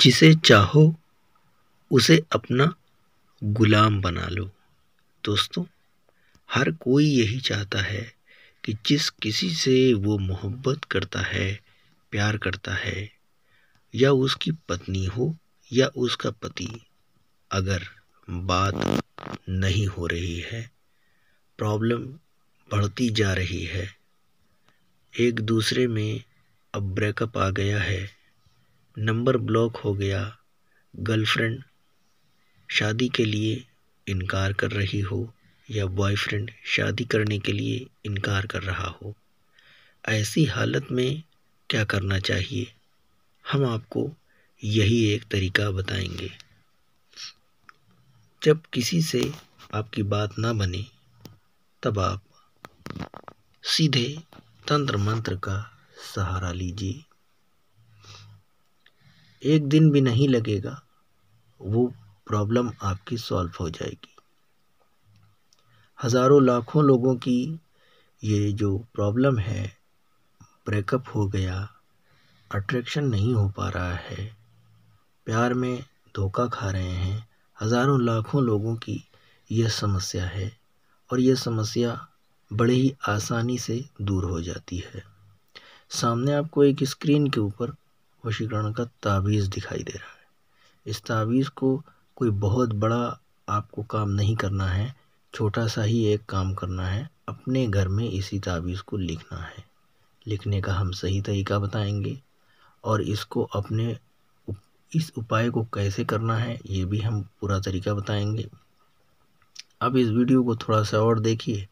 जिसे चाहो उसे अपना गुलाम बना लो दोस्तों हर कोई यही चाहता है कि जिस किसी से वो मोहब्बत करता है प्यार करता है या उसकी पत्नी हो या उसका पति अगर बात नहीं हो रही है प्रॉब्लम बढ़ती जा रही है एक दूसरे में अब ब्रेकअप आ गया है नंबर ब्लॉक हो गया गर्लफ्रेंड शादी के लिए इनकार कर रही हो या बॉयफ्रेंड शादी करने के लिए इनकार कर रहा हो ऐसी हालत में क्या करना चाहिए हम आपको यही एक तरीका बताएंगे जब किसी से आपकी बात ना बने तब आप सीधे तंत्र मंत्र का सहारा लीजिए एक दिन भी नहीं लगेगा वो प्रॉब्लम आपकी सॉल्व हो जाएगी हज़ारों लाखों लोगों की ये जो प्रॉब्लम है ब्रेकअप हो गया अट्रैक्शन नहीं हो पा रहा है प्यार में धोखा खा रहे हैं हज़ारों लाखों लोगों की यह समस्या है और यह समस्या बड़े ही आसानी से दूर हो जाती है सामने आपको एक स्क्रीन के ऊपर वशीकरण का तावीज़ दिखाई दे रहा है इस तावीज़ को कोई बहुत बड़ा आपको काम नहीं करना है छोटा सा ही एक काम करना है अपने घर में इसी तावीज़ को लिखना है लिखने का हम सही तरीका बताएंगे और इसको अपने इस उपाय को कैसे करना है ये भी हम पूरा तरीका बताएंगे अब इस वीडियो को थोड़ा सा और देखिए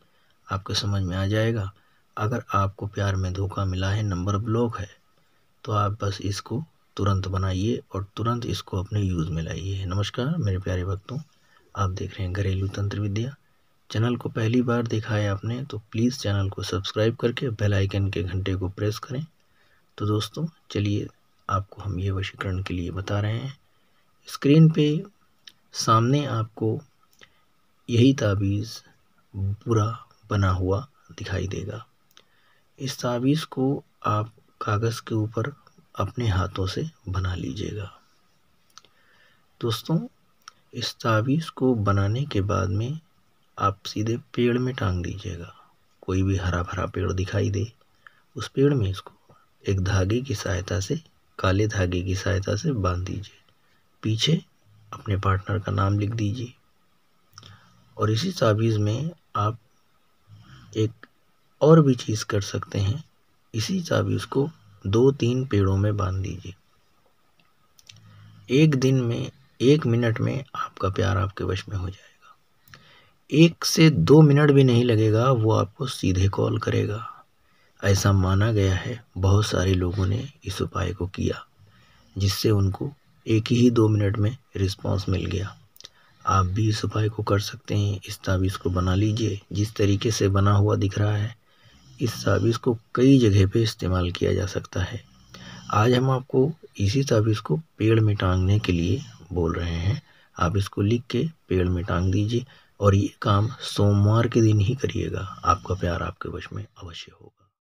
आपके समझ में आ जाएगा अगर आपको प्यार में धोखा मिला है नंबर ब्लॉक है तो आप बस इसको तुरंत बनाइए और तुरंत इसको अपने यूज़ में लाइए नमस्कार मेरे प्यारे भक्तों आप देख रहे हैं घरेलू तंत्र विद्या चैनल को पहली बार देखा है आपने तो प्लीज़ चैनल को सब्सक्राइब करके बेल आइकन के घंटे को प्रेस करें तो दोस्तों चलिए आपको हम ये वशीकरण के लिए बता रहे हैं स्क्रीन पे सामने आपको यही ताबीज़ पूरा बना हुआ दिखाई देगा इस ताबीज़ को आप कागज़ के ऊपर अपने हाथों से बना लीजिएगा दोस्तों इस तावीज़ को बनाने के बाद में आप सीधे पेड़ में टांग दीजिएगा कोई भी हरा भरा पेड़ दिखाई दे उस पेड़ में इसको एक धागे की सहायता से काले धागे की सहायता से बांध दीजिए पीछे अपने पार्टनर का नाम लिख दीजिए और इसी ताबीज़ में आप एक और भी चीज़ कर सकते हैं इसी चाबी को दो तीन पेड़ों में बांध दीजिए एक दिन में एक मिनट में आपका प्यार आपके वश में हो जाएगा एक से दो मिनट भी नहीं लगेगा वो आपको सीधे कॉल करेगा ऐसा माना गया है बहुत सारे लोगों ने इस उपाय को किया जिससे उनको एक ही दो मिनट में रिस्पांस मिल गया आप भी इस उपाय को कर सकते हैं इस ताबीज़ को बना लीजिए जिस तरीके से बना हुआ दिख रहा है इस ताबीज़ को कई जगह पे इस्तेमाल किया जा सकता है आज हम आपको इसी ताबीज़ को पेड़ में टांगने के लिए बोल रहे हैं आप इसको लिख के पेड़ में टांग दीजिए और ये काम सोमवार के दिन ही करिएगा आपका प्यार आपके वश में अवश्य होगा